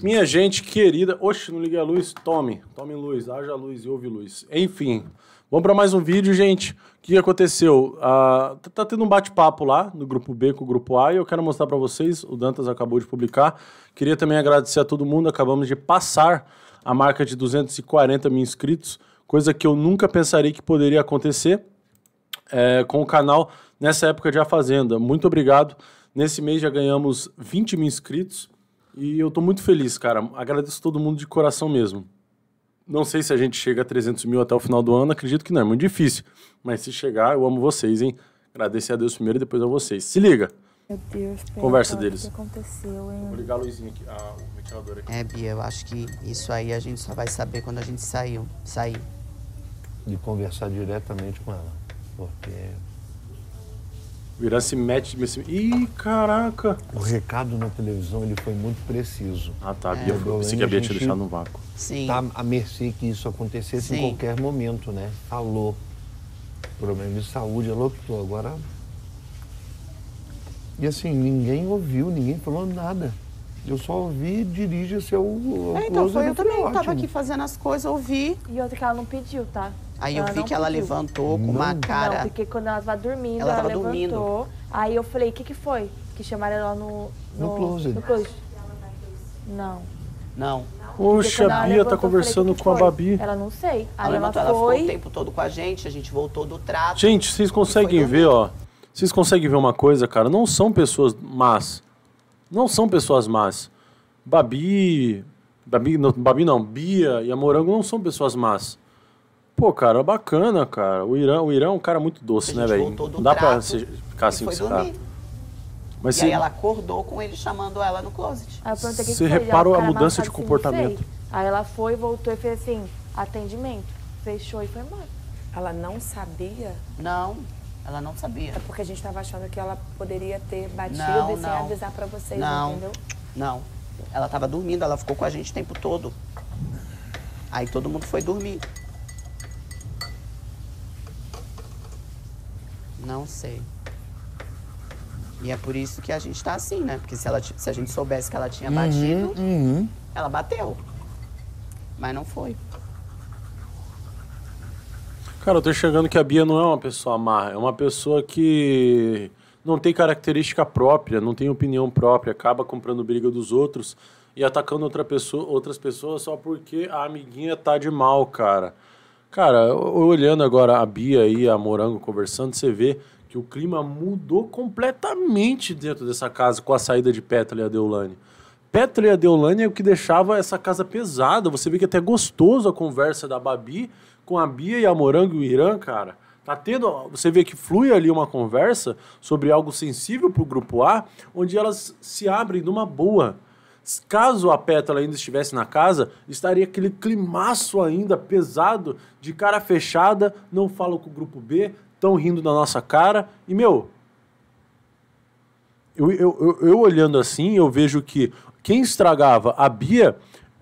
Minha gente querida, oxe, não liguei a luz, tome, tome luz, haja luz e ouve luz. Enfim, vamos para mais um vídeo, gente. O que aconteceu? Ah, tá, tá tendo um bate-papo lá no grupo B com o grupo A e eu quero mostrar para vocês, o Dantas acabou de publicar. Queria também agradecer a todo mundo, acabamos de passar a marca de 240 mil inscritos, coisa que eu nunca pensaria que poderia acontecer é, com o canal nessa época de A Fazenda. Muito obrigado. Nesse mês já ganhamos 20 mil inscritos. E eu tô muito feliz, cara. Agradeço todo mundo de coração mesmo. Não sei se a gente chega a 300 mil até o final do ano, acredito que não, é muito difícil. Mas se chegar, eu amo vocês, hein? Agradecer a Deus primeiro e depois a vocês. Se liga! Meu Deus, Conversa deles. aconteceu, hein? Vou ligar a luzinha aqui, a, o ventilador aqui. É, Bia, eu acho que isso aí a gente só vai saber quando a gente saiu, sair. De conversar diretamente com ela, porque o se mete. Se... Ih, caraca! O recado na televisão ele foi muito preciso. Ah, tá. É. Eu pensei que a Bia tinha deixado no vácuo. Sim. Tá a mercê que isso acontecesse Sim. em qualquer momento, né? Falou. Problema de saúde, ela optou. Agora. E assim, ninguém ouviu, ninguém falou nada. Eu só ouvi dirige seu. É, então foi eu também. Ótimo. Tava aqui fazendo as coisas, ouvi. E outra que ela não pediu, tá? Aí eu vi que ela pediu. levantou com uma cara. Não, porque quando ela estava dormindo, ela, ela levantou. Dormindo. Aí eu falei, o que, que foi? Que chamaram ela no. No, no closet. No closet. Não. Não. Poxa, a Bia tá levantou, tá conversando falei, que que com a Babi. Ela não sei. Aí ela, levantou, ela, foi... ela ficou o tempo todo com a gente, a gente voltou do trato. Gente, vocês conseguem ver, ó. Vocês conseguem ver uma coisa, cara? Não são pessoas más. Não são pessoas más. Babi. Babi não, Babi não, Bia e a Morango não são pessoas más. Pô, cara, bacana, cara. O Irã, o Irã é um cara muito doce, né, velho? Não dá trato, pra ficar assim com esse cara. Mas e se... aí ela acordou com ele chamando ela no closet. você reparou a mudança de assim, comportamento. Aí ela foi, voltou e fez assim, atendimento. Fechou e foi embora. Ela não sabia? Não, ela não sabia. É porque a gente estava achando que ela poderia ter batido não, e sem assim, avisar para vocês, não, entendeu? Não, ela estava dormindo, ela ficou com a gente o tempo todo. Aí todo mundo foi dormir. Não sei. E é por isso que a gente tá assim, né? Porque se, ela, se a gente soubesse que ela tinha uhum, batido, uhum. ela bateu. Mas não foi. Cara, eu tô chegando que a Bia não é uma pessoa má, é uma pessoa que não tem característica própria, não tem opinião própria, acaba comprando briga dos outros e atacando outra pessoa, outras pessoas só porque a amiguinha tá de mal, cara. Cara, olhando agora a Bia e a Morango conversando, você vê que o clima mudou completamente dentro dessa casa com a saída de Petra e Deolane. Petra e Deolane é o que deixava essa casa pesada. Você vê que é até é gostoso a conversa da Babi com a Bia e a Morango e o Irã, cara. Tá tendo, você vê que flui ali uma conversa sobre algo sensível para o grupo A, onde elas se abrem numa boa. Caso a pétala ainda estivesse na casa, estaria aquele climaço ainda pesado, de cara fechada, não falo com o grupo B, tão rindo na nossa cara. E, meu, eu, eu, eu, eu olhando assim, eu vejo que quem estragava a Bia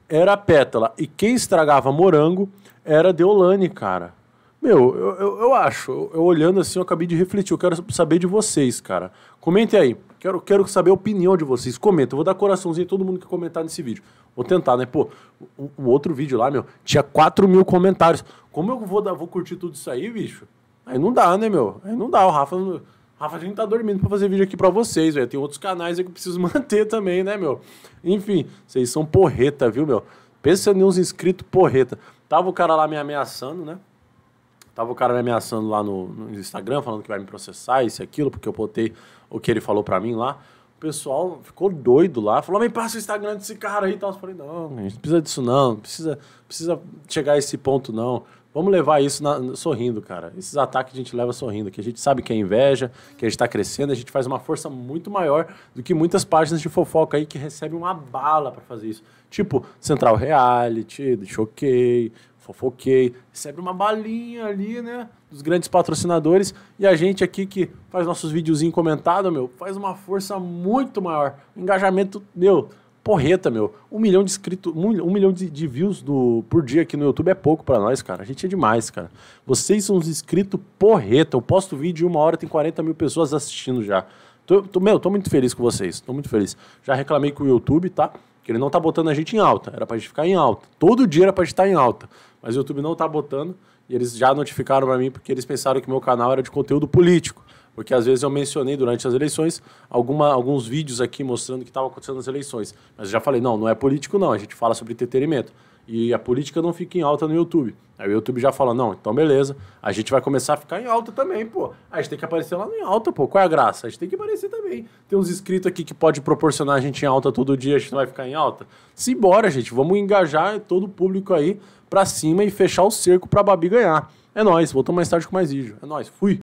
era a Pétala. E quem estragava morango era a Deolane, cara. Meu, eu, eu, eu acho, eu, eu, olhando assim, eu acabei de refletir. Eu quero saber de vocês, cara. Comentem aí. Quero, quero saber a opinião de vocês. Comenta. Eu vou dar coraçãozinho a todo mundo que comentar nesse vídeo. Vou tentar, né? Pô, o, o outro vídeo lá, meu, tinha 4 mil comentários. Como eu vou, dar, vou curtir tudo isso aí, bicho? Aí não dá, né, meu? Aí não dá. O Rafa, o Rafa a gente tá dormindo pra fazer vídeo aqui pra vocês, velho. Tem outros canais aí que eu preciso manter também, né, meu? Enfim, vocês são porreta, viu, meu? Pensa em uns inscritos porreta. Tava o cara lá me ameaçando, né? Tava o cara me ameaçando lá no, no Instagram, falando que vai me processar, isso e aquilo, porque eu botei o que ele falou pra mim lá. O pessoal ficou doido lá, falou, me passa o Instagram desse cara aí e tal. Eu falei, não, gente, não precisa disso não, não precisa, precisa chegar a esse ponto não. Vamos levar isso na, sorrindo, cara. Esses ataques a gente leva sorrindo, que a gente sabe que é inveja, que a gente está crescendo, a gente faz uma força muito maior do que muitas páginas de fofoca aí que recebem uma bala para fazer isso. Tipo, Central Reality, Choquei, fofoquei, recebe uma balinha ali, né? Dos grandes patrocinadores. E a gente aqui que faz nossos videozinhos comentados, meu, faz uma força muito maior. Engajamento, meu, porreta, meu. Um milhão de inscritos, um, milhão de, de views do, por dia aqui no YouTube é pouco para nós, cara. A gente é demais, cara. Vocês são uns inscritos porreta. Eu posto vídeo e uma hora tem 40 mil pessoas assistindo já. Tô, tô, meu, tô muito feliz com vocês. Tô muito feliz. Já reclamei com o YouTube, tá? Porque ele não tá botando a gente em alta. Era pra gente ficar em alta. Todo dia era pra gente estar tá em alta. Mas o YouTube não tá botando. E eles já notificaram para mim porque eles pensaram que meu canal era de conteúdo político. Porque às vezes eu mencionei durante as eleições alguma, alguns vídeos aqui mostrando o que estava acontecendo nas eleições. Mas eu já falei, não, não é político não, a gente fala sobre entretenimento. E a política não fica em alta no YouTube. Aí o YouTube já fala, não, então beleza, a gente vai começar a ficar em alta também, pô. A gente tem que aparecer lá em alta, pô. Qual é a graça? A gente tem que aparecer também. Tem uns inscritos aqui que pode proporcionar a gente em alta todo dia, a gente não vai ficar em alta. Simbora, gente, vamos engajar todo o público aí pra cima e fechar o cerco pra Babi ganhar. É nóis, voltamos mais tarde com mais vídeo. É nóis, fui!